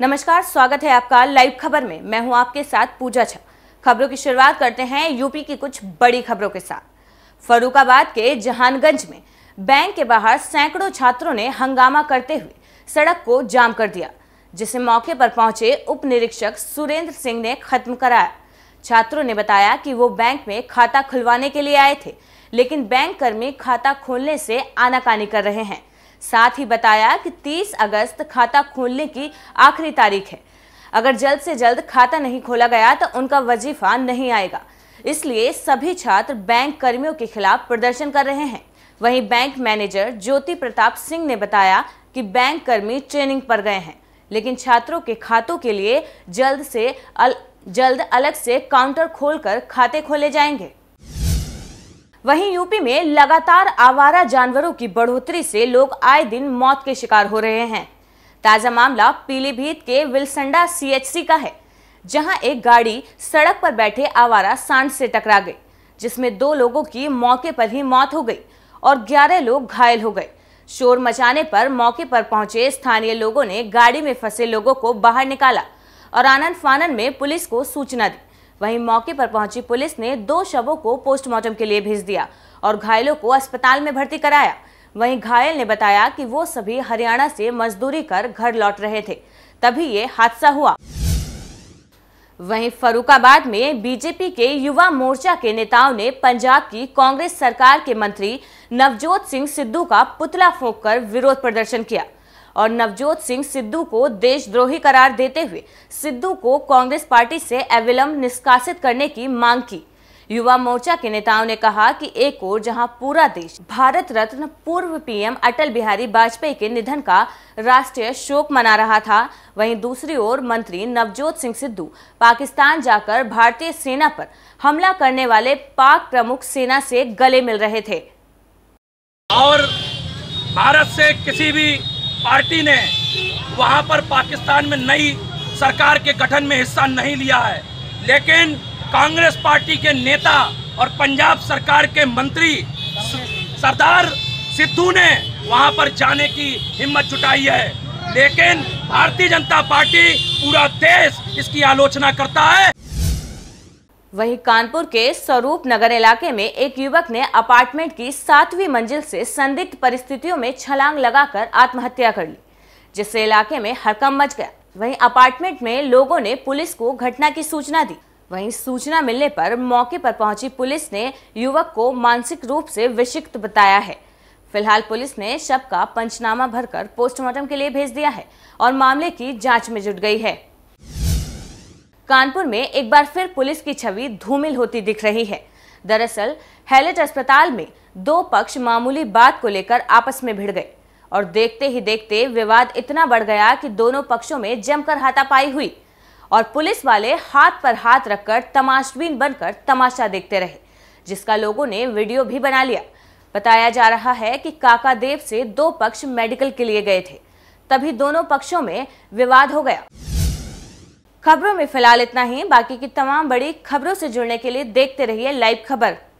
नमस्कार स्वागत है आपका लाइव खबर में मैं हूं आपके साथ पूजा छा खबरों की शुरुआत करते हैं यूपी की कुछ बड़ी खबरों के साथ फरुखाबाद के जहानगंज में बैंक के बाहर सैकड़ों छात्रों ने हंगामा करते हुए सड़क को जाम कर दिया जिसे मौके पर पहुंचे उप निरीक्षक सुरेंद्र सिंह ने खत्म कराया छात्रों ने बताया कि वो बैंक में खाता खुलवाने के लिए आए थे लेकिन बैंक कर्मी खाता खोलने से आनाकानी कर रहे हैं साथ ही बताया कि 30 अगस्त खाता खोलने की आखिरी तारीख है अगर जल्द से जल्द खाता नहीं खोला गया तो उनका वजीफा नहीं आएगा इसलिए सभी छात्र बैंक कर्मियों के खिलाफ प्रदर्शन कर रहे हैं वहीं बैंक मैनेजर ज्योति प्रताप सिंह ने बताया कि बैंक कर्मी ट्रेनिंग पर गए हैं लेकिन छात्रों के खातों के लिए जल्द से अल, जल्द अलग से काउंटर खोलकर खाते खोले जाएंगे वहीं यूपी में लगातार आवारा जानवरों की बढ़ोतरी से लोग आए दिन मौत के शिकार हो रहे हैं ताजा मामला पीलीभीत के विलसंडा सीएचसी का है जहां एक गाड़ी सड़क पर बैठे आवारा सांड से टकरा गई जिसमें दो लोगों की मौके पर ही मौत हो गई और ग्यारह लोग घायल हो गए शोर मचाने पर मौके पर पहुंचे स्थानीय लोगों ने गाड़ी में फंसे लोगों को बाहर निकाला और आनंद फानन में पुलिस को सूचना दी वहीं मौके पर पहुंची पुलिस ने दो शवों को पोस्टमार्टम के लिए भेज दिया और घायलों को अस्पताल में भर्ती कराया वहीं घायल ने बताया कि वो सभी हरियाणा से मजदूरी कर घर लौट रहे थे तभी ये हादसा हुआ वहीं फरुखाबाद में बीजेपी के युवा मोर्चा के नेताओं ने पंजाब की कांग्रेस सरकार के मंत्री नवजोत सिंह सिद्धू का पुतला फूंककर विरोध प्रदर्शन किया और नवजोत सिंह सिद्धू को देशद्रोही करार देते हुए सिद्धू को कांग्रेस पार्टी से अविलंब निष्कासित करने की मांग की युवा मोर्चा के नेताओं ने कहा कि एक ओर जहां पूरा देश भारत रत्न पूर्व पीएम अटल बिहारी वाजपेयी के निधन का राष्ट्रीय शोक मना रहा था वहीं दूसरी ओर मंत्री नवजोत सिंह सिद्धू पाकिस्तान जाकर भारतीय सेना पर हमला करने वाले पाक प्रमुख सेना से गले मिल रहे थे और भारत से किसी भी पार्टी ने वहाँ पर पाकिस्तान में नई सरकार के गठन में हिस्सा नहीं लिया है लेकिन कांग्रेस पार्टी के नेता और पंजाब सरकार के मंत्री सरदार सिद्धू ने वहाँ पर जाने की हिम्मत जुटाई है लेकिन भारतीय जनता पार्टी पूरा देश इसकी आलोचना करता है वहीं कानपुर के स्वरूप नगर इलाके में एक युवक ने अपार्टमेंट की सातवीं मंजिल से संदिग्ध परिस्थितियों में छलांग लगाकर आत्महत्या कर ली जिससे इलाके में हड़कम मच गया वहीं अपार्टमेंट में लोगों ने पुलिस को घटना की सूचना दी वहीं सूचना मिलने पर मौके पर पहुंची पुलिस ने युवक को मानसिक रूप से विषिक्त बताया है फिलहाल पुलिस ने शव का पंचनामा भरकर पोस्टमार्टम के लिए भेज दिया है और मामले की जांच में जुट गई है कानपुर में एक बार फिर पुलिस की छवि धूमिल होती दिख रही है दरअसल हैलेट अस्पताल में दो पक्ष मामूली बात को लेकर आपस में भिड़ गए और देखते ही देखते विवाद इतना बढ़ गया कि दोनों पक्षों में जमकर हाथापाई हुई और पुलिस वाले हाथ पर हाथ रखकर तमाशबीन बनकर तमाशा देखते रहे जिसका लोगों ने वीडियो भी बना लिया बताया जा रहा है कि देव से दो पक्ष मेडिकल के लिए गए थे तभी दोनों पक्षों में विवाद हो गया खबरों में फिलहाल इतना ही बाकी की तमाम बड़ी खबरों से जुड़ने के लिए देखते रहिए लाइव खबर